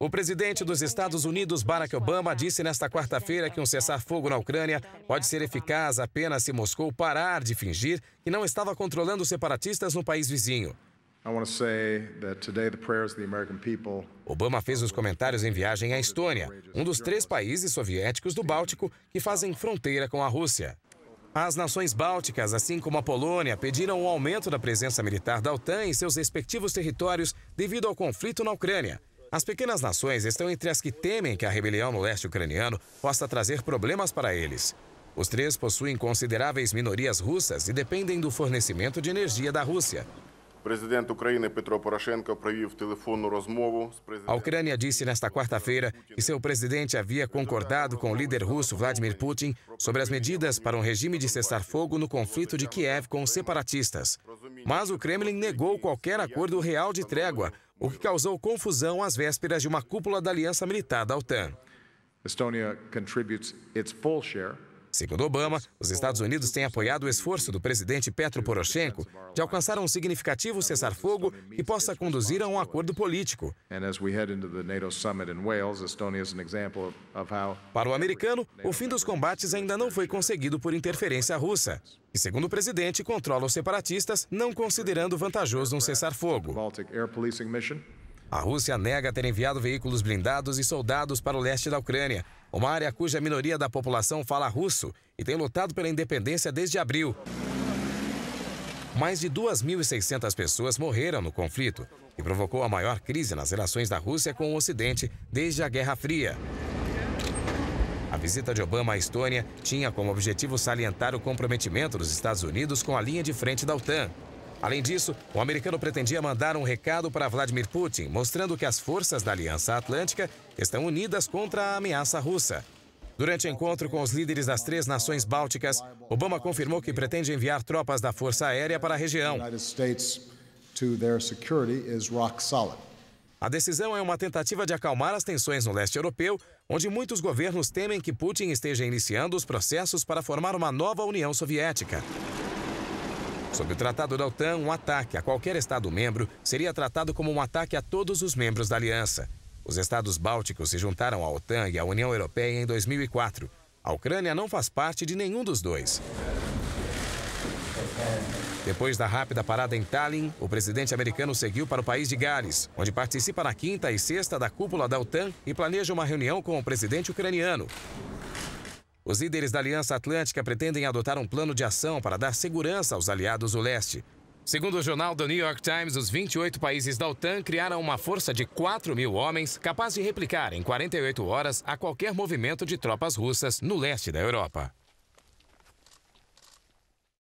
O presidente dos Estados Unidos, Barack Obama, disse nesta quarta-feira que um cessar-fogo na Ucrânia pode ser eficaz apenas se Moscou parar de fingir que não estava controlando os separatistas no país vizinho. Obama fez os comentários em viagem à Estônia, um dos três países soviéticos do Báltico que fazem fronteira com a Rússia. As nações bálticas, assim como a Polônia, pediram o um aumento da presença militar da OTAN em seus respectivos territórios devido ao conflito na Ucrânia. As pequenas nações estão entre as que temem que a rebelião no leste ucraniano possa trazer problemas para eles. Os três possuem consideráveis minorias russas e dependem do fornecimento de energia da Rússia. Presidente Ucrânia Petro Poroshenko провів телефонну розмову A Ucrânia disse nesta quarta-feira que seu presidente havia concordado com o líder russo Vladimir Putin sobre as medidas para um regime de cessar-fogo no conflito de Kiev com os separatistas. Mas o Kremlin negou qualquer acordo real de trégua, o que causou confusão às vésperas de uma cúpula da aliança militar da OTAN. full share Segundo Obama, os Estados Unidos têm apoiado o esforço do presidente Petro Poroshenko de alcançar um significativo cessar-fogo que possa conduzir a um acordo político. Para o americano, o fim dos combates ainda não foi conseguido por interferência russa, que, segundo o presidente, controla os separatistas, não considerando vantajoso um cessar-fogo. A Rússia nega ter enviado veículos blindados e soldados para o leste da Ucrânia, uma área cuja minoria da população fala russo e tem lutado pela independência desde abril. Mais de 2.600 pessoas morreram no conflito, que provocou a maior crise nas relações da Rússia com o Ocidente desde a Guerra Fria. A visita de Obama à Estônia tinha como objetivo salientar o comprometimento dos Estados Unidos com a linha de frente da OTAN. Além disso, o americano pretendia mandar um recado para Vladimir Putin, mostrando que as forças da Aliança Atlântica estão unidas contra a ameaça russa. Durante o encontro com os líderes das três nações bálticas, Obama confirmou que pretende enviar tropas da Força Aérea para a região. A decisão é uma tentativa de acalmar as tensões no leste europeu, onde muitos governos temem que Putin esteja iniciando os processos para formar uma nova União Soviética. Sob o Tratado da OTAN, um ataque a qualquer Estado-membro seria tratado como um ataque a todos os membros da aliança. Os Estados Bálticos se juntaram à OTAN e à União Europeia em 2004. A Ucrânia não faz parte de nenhum dos dois. Depois da rápida parada em Tallinn, o presidente americano seguiu para o país de Gales, onde participa na quinta e sexta da cúpula da OTAN e planeja uma reunião com o presidente ucraniano. Os líderes da Aliança Atlântica pretendem adotar um plano de ação para dar segurança aos aliados do leste. Segundo o jornal do New York Times, os 28 países da OTAN criaram uma força de 4 mil homens capaz de replicar em 48 horas a qualquer movimento de tropas russas no leste da Europa.